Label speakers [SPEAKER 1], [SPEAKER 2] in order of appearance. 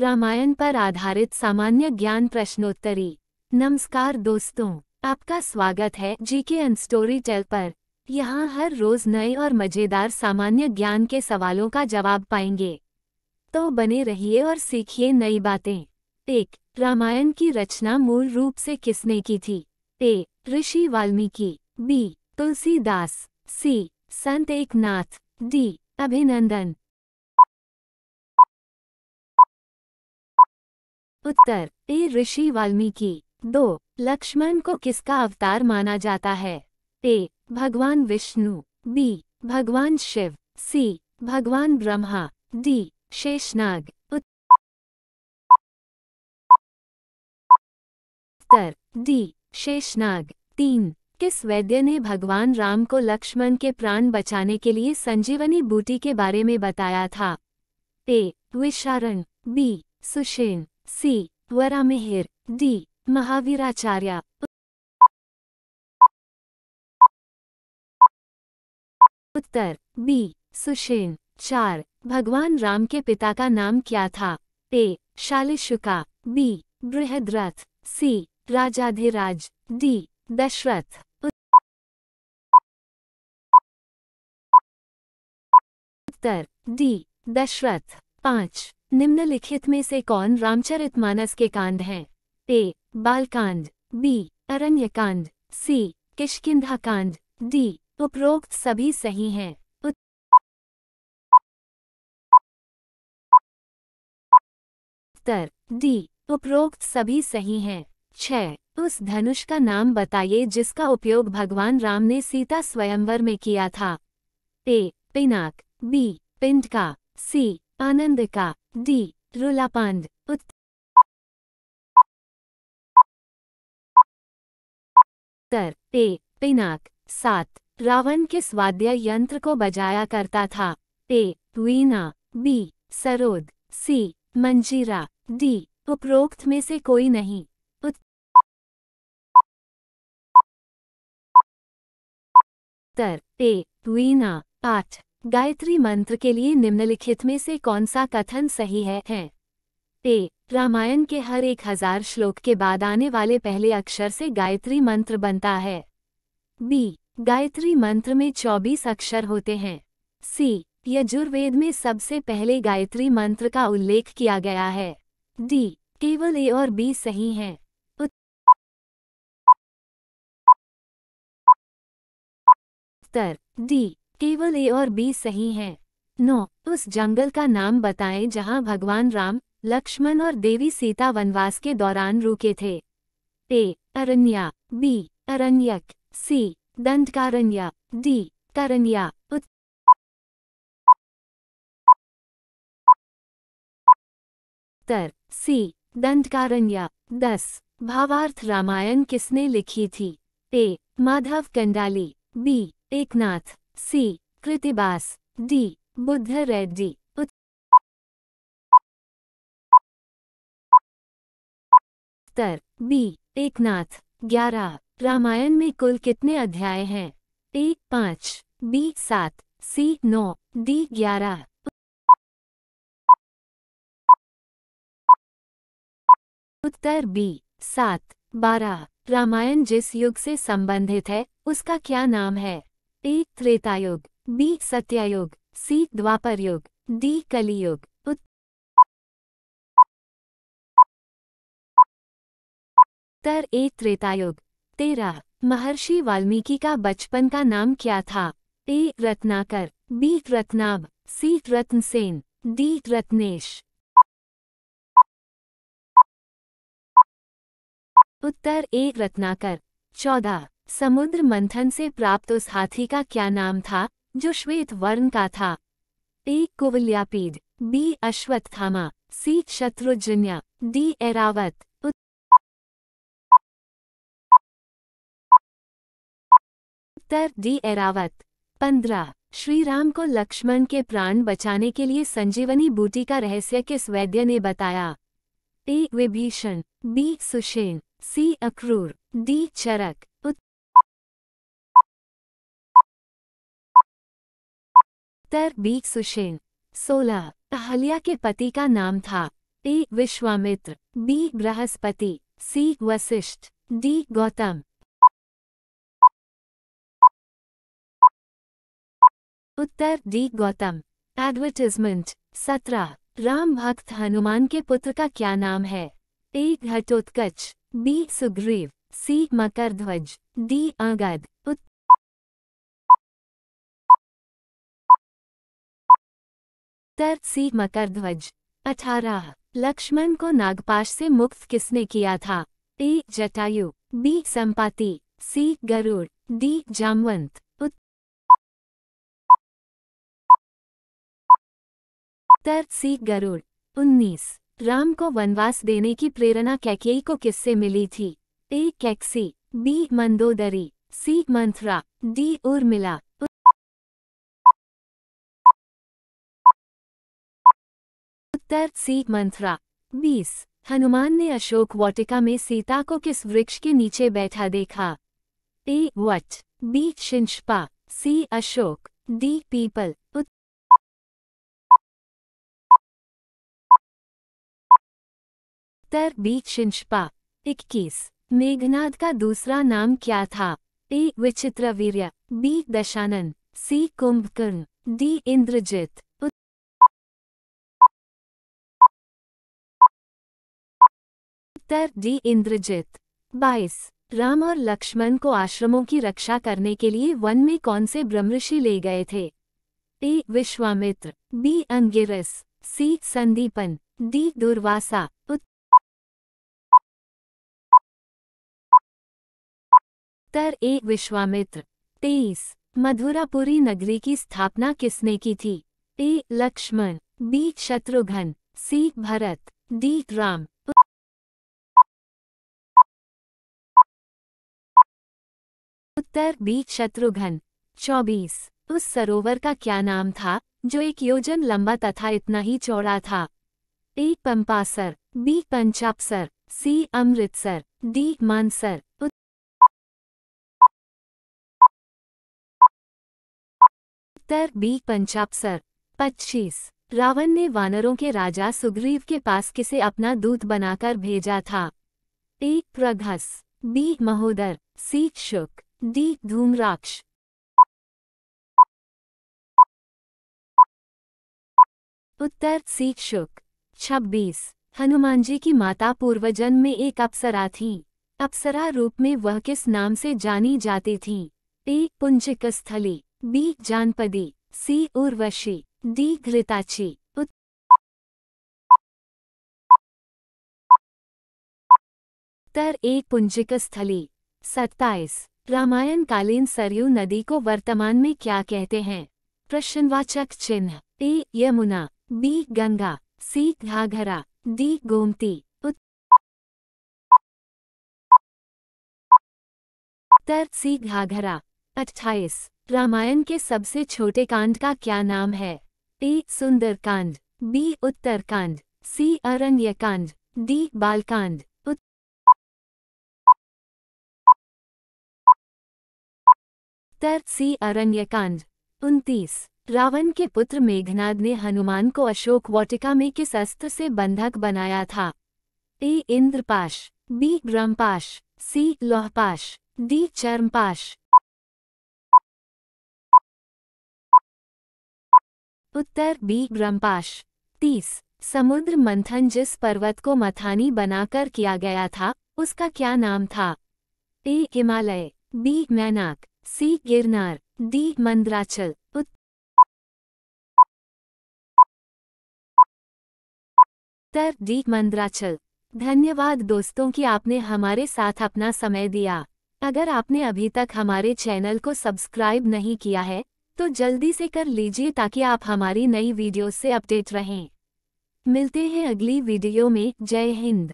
[SPEAKER 1] रामायण पर आधारित सामान्य ज्ञान प्रश्नोत्तरी नमस्कार दोस्तों आपका स्वागत है जीके एन स्टोरी टेल पर यहाँ हर रोज नए और मज़ेदार सामान्य ज्ञान के सवालों का जवाब पाएंगे तो बने रहिए और सीखिए नई बातें एक रामायण की रचना मूल रूप से किसने की थी
[SPEAKER 2] ए ऋषि वाल्मीकि बी तुलसीदास सी संत एकनाथ डी अभिनंदन उत्तर ए ऋषि वाल्मीकि दो लक्ष्मण को
[SPEAKER 1] किसका अवतार माना जाता है ए भगवान विष्णु बी भगवान
[SPEAKER 2] शिव सी भगवान ब्रह्मा डी शेषनाग उत्तर डी शेषनाग तीन किस वैद्य ने भगवान राम को लक्ष्मण के प्राण बचाने के
[SPEAKER 1] लिए संजीवनी बूटी के बारे में बताया था ए विशारण बी
[SPEAKER 2] सुशेन सी. वरा Meher. डी महावीराचार्य उत्तर बी सुशेन चार भगवान राम के पिता का नाम क्या था ए शालिशुका बी बृहद्रथ सी राजाधिराज डी दशरथ उत्तर डी दशरथ पाँच निम्नलिखित में
[SPEAKER 1] से कौन रामचरित मानस के कांड हैं ए बालकांड बी
[SPEAKER 2] अरण्यकांड सी किशकिधा कांड डी उपरोक्त सभी सही हैं उत्तर डी उपरोक्त सभी सही हैं छः उस धनुष का नाम
[SPEAKER 1] बताइए जिसका उपयोग भगवान राम ने सीता स्वयंवर में किया था ए
[SPEAKER 2] पिनाक बी पिंड का सी आनंद का डी रुलापांड उत्तर पे पिनाक सात रावण किस वाद्य यंत्र को
[SPEAKER 1] बजाया करता था A veena B sarod C manjira
[SPEAKER 2] D उपरोक्त में से कोई नहीं उत्तर ए वीना आठ गायत्री मंत्र के लिए निम्नलिखित में से कौन सा कथन सही है, है?
[SPEAKER 1] ए रामायण के हर एक हजार श्लोक के बाद आने वाले पहले अक्षर से गायत्री मंत्र बनता है बी गायत्री मंत्र में चौबीस अक्षर होते हैं सी यजुर्वेद में सबसे पहले गायत्री मंत्र का उल्लेख किया गया है
[SPEAKER 2] डी केवल ए और बी सही हैं उत्तर डी केवल ए और बी सही है नो उस जंगल का नाम बताएं जहां भगवान राम
[SPEAKER 1] लक्ष्मण और देवी सीता वनवास के दौरान रुके थे ए अरण्या
[SPEAKER 2] बी अरण्यक सी दंडकारण्या डी करण्या उत्तर सी दंडकारण्या दस भावार्थ रामायण किसने लिखी थी A Madhava Kandali B Eknath C Krittibas D Buddha Reddy उत्तर बी एकनाथ ग्यारह रामायण में कुल कितने अध्याय हैं ए पाँच बी सात सी नौ डी ग्यारह उत्तर बी सात बारह रामायण
[SPEAKER 1] जिस युग से संबंधित है उसका क्या नाम है ए त्रेतायुग बी
[SPEAKER 2] सत्यायुग सी द्वापर युग डी कलियुग उत्तर ए त्रेतायुग तेरा महर्षि वाल्मीकि का बचपन का नाम क्या था A Ratnakar B Ratnabh C Ratnasen D Ratnesh उत्तर ए रत्नाकर चौदह समुद्र मंथन से प्राप्त उस हाथी का क्या नाम था जो श्वेत वर्ण का था A Kuvalayapida B Ashwatthama C Shatrujanya D Airavat उत्तर डी एरावत पंद्रह श्री राम
[SPEAKER 1] को लक्ष्मण के प्राण बचाने के लिए संजीवनी बूटी का रहस्य किस वैद्य ने बताया
[SPEAKER 2] A Vibhishana B Sushena C Akrura D Charaka उत्तर बी सुशेन सोलह अहल्या के पति का नाम था A Vishwamitra B Brihaspati C Vashishtha D Gautam उत्तर डी गौतम एडवर्टिजमेंट सत्रह राम भक्त हनुमान के पुत्र का क्या नाम है A Ghatotkacha B Sugriva C Makardhwaj D अगध उत्तर सी ध्वज अठारह
[SPEAKER 1] लक्ष्मण को नागपाश से मुक्त किसने किया था A Jatayu B Sampati
[SPEAKER 2] C Garuda D Jambavan उत्तर सी गरुड़ उन्नीस राम
[SPEAKER 1] को वनवास देने की प्रेरणा कैकेयी को किससे मिली थी A Kaikasi B
[SPEAKER 2] Mandodari C Manthara D Urmila उत्तर सी मंत्रा बीस हनुमान ने अशोक वाटिका में सीता को किस वृक्ष के नीचे बैठा देखा ए वट बी शिंशपा सी अशोक डी पीपल उत्तर बी शिंशपा इक्कीस मेघनाद का दूसरा नाम क्या था A Vichitravirya B Dashanan C Kumbhakarna D Indrajit उत्तर डी इंद्रजीत बाईस राम और
[SPEAKER 1] लक्ष्मण को आश्रमों की रक्षा करने के लिए वन में कौन से ब्रह्मषि ले गए थे
[SPEAKER 2] A Vishwamitra B Angiras C Sandipani D Durvasa उत्तर ए विश्वामित्र तेईस मधुरापुरी नगरी की स्थापना किसने की थी A Lakshmana B Shatrughna C Bharata D Ram उत्तर बीच शत्रुघ्न चौबीस उस सरोवर का क्या
[SPEAKER 1] नाम था जो एक योजन लंबा तथा इतना ही चौड़ा था A Pampasar
[SPEAKER 2] B Panchapsar C Amritsar D Mansar उत्तर बी पंचापसर पच्चीस रावण ने वानरों के राजा सुग्रीव के पास किसे अपना दूत बनाकर भेजा था ए प्रघस बी महोदर सी शुक दी धूम्राक्ष उत्तर सीख शुक छब्बीस
[SPEAKER 1] हनुमान जी की माता पूर्वजन्म में एक अप्सरा थी अप्सरा रूप में वह किस नाम
[SPEAKER 2] से जानी जाती थी A Punjikasthali B Janapadi C Urvashi D Ghritachi उत्तर एक पुंजिक स्थली सत्ताईस रामायण कालीन सरयू नदी को वर्तमान में क्या कहते हैं प्रश्नवाचक चिन्ह A Yamuna B Ganga C Ghaghara D Gomti उत्तर सी घाघरा अट्ठाईस रामायण के सबसे छोटे कांड का क्या नाम है A Sundarkand B Uttarkand C Aranyakand D Balkand उत्तर सी अरण्यकांड उनतीस
[SPEAKER 1] रावण के पुत्र मेघनाद ने हनुमान को अशोक वाटिका में किस अस्त्र से बंधक बनाया
[SPEAKER 2] था A Indrapash B Brahmapash C Lohpash D Charmapash उत्तर बी ब्रह्मपाश तीस समुद्र मंथन जिस
[SPEAKER 1] पर्वत को मथानी बनाकर किया गया था उसका क्या नाम था A Himalaya
[SPEAKER 2] B Mainak C Girnar D Mandrachal उत्तर डी मंद्राचल धन्यवाद दोस्तों कि आपने हमारे साथ अपना समय दिया अगर
[SPEAKER 1] आपने अभी तक हमारे चैनल को सब्सक्राइब नहीं किया है तो जल्दी से कर लीजिए
[SPEAKER 2] ताकि आप हमारी नई वीडियो से अपडेट रहें मिलते हैं अगली वीडियो में जय हिंद